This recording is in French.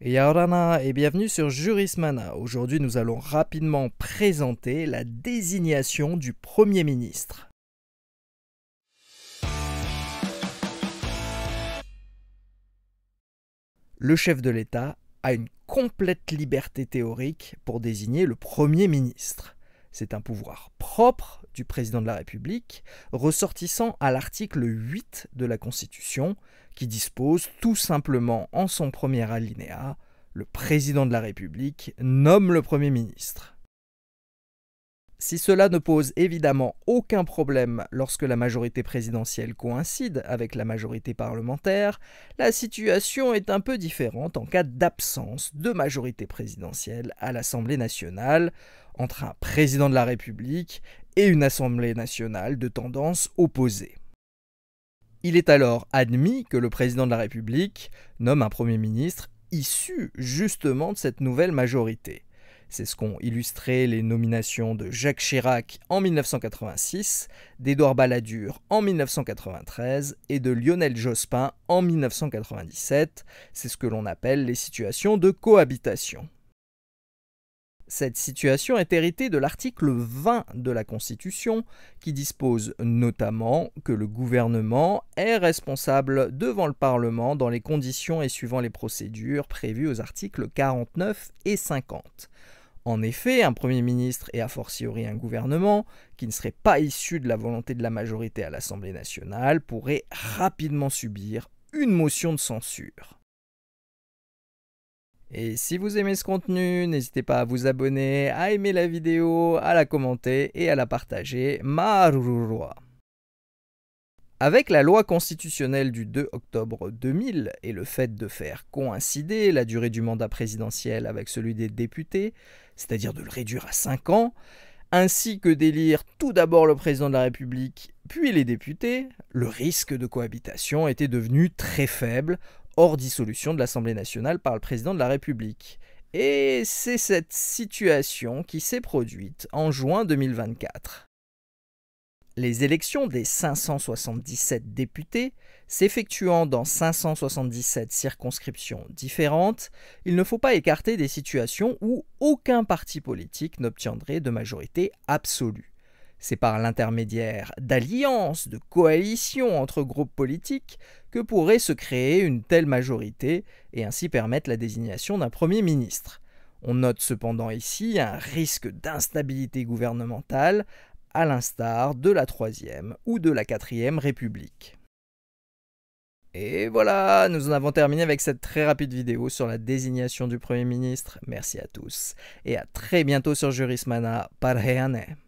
Yaorana et bienvenue sur Jurismana. Aujourd'hui, nous allons rapidement présenter la désignation du Premier ministre. Le chef de l'État a une complète liberté théorique pour désigner le Premier ministre. C'est un pouvoir propre du président de la République, ressortissant à l'article 8 de la Constitution, qui dispose tout simplement en son premier alinéa, le président de la République nomme le Premier ministre. Si cela ne pose évidemment aucun problème lorsque la majorité présidentielle coïncide avec la majorité parlementaire, la situation est un peu différente en cas d'absence de majorité présidentielle à l'Assemblée nationale entre un président de la République et une Assemblée nationale de tendance opposée. Il est alors admis que le président de la République nomme un Premier ministre issu justement de cette nouvelle majorité. C'est ce qu'ont illustré les nominations de Jacques Chirac en 1986, d'Édouard Balladur en 1993 et de Lionel Jospin en 1997. C'est ce que l'on appelle les situations de cohabitation. Cette situation est héritée de l'article 20 de la Constitution, qui dispose notamment que le gouvernement est responsable devant le Parlement dans les conditions et suivant les procédures prévues aux articles 49 et 50. En effet, un Premier ministre et a fortiori un gouvernement qui ne serait pas issu de la volonté de la majorité à l'Assemblée nationale pourrait rapidement subir une motion de censure. Et si vous aimez ce contenu, n'hésitez pas à vous abonner, à aimer la vidéo, à la commenter et à la partager. Marururua avec la loi constitutionnelle du 2 octobre 2000 et le fait de faire coïncider la durée du mandat présidentiel avec celui des députés, c'est-à-dire de le réduire à 5 ans, ainsi que d'élire tout d'abord le président de la République puis les députés, le risque de cohabitation était devenu très faible, hors dissolution de l'Assemblée nationale par le président de la République. Et c'est cette situation qui s'est produite en juin 2024. Les élections des 577 députés s'effectuant dans 577 circonscriptions différentes, il ne faut pas écarter des situations où aucun parti politique n'obtiendrait de majorité absolue. C'est par l'intermédiaire d'alliances, de coalitions entre groupes politiques que pourrait se créer une telle majorité et ainsi permettre la désignation d'un Premier ministre. On note cependant ici un risque d'instabilité gouvernementale à l'instar de la Troisième ou de la Quatrième République. Et voilà, nous en avons terminé avec cette très rapide vidéo sur la désignation du Premier ministre. Merci à tous et à très bientôt sur Jurismana. Parheane.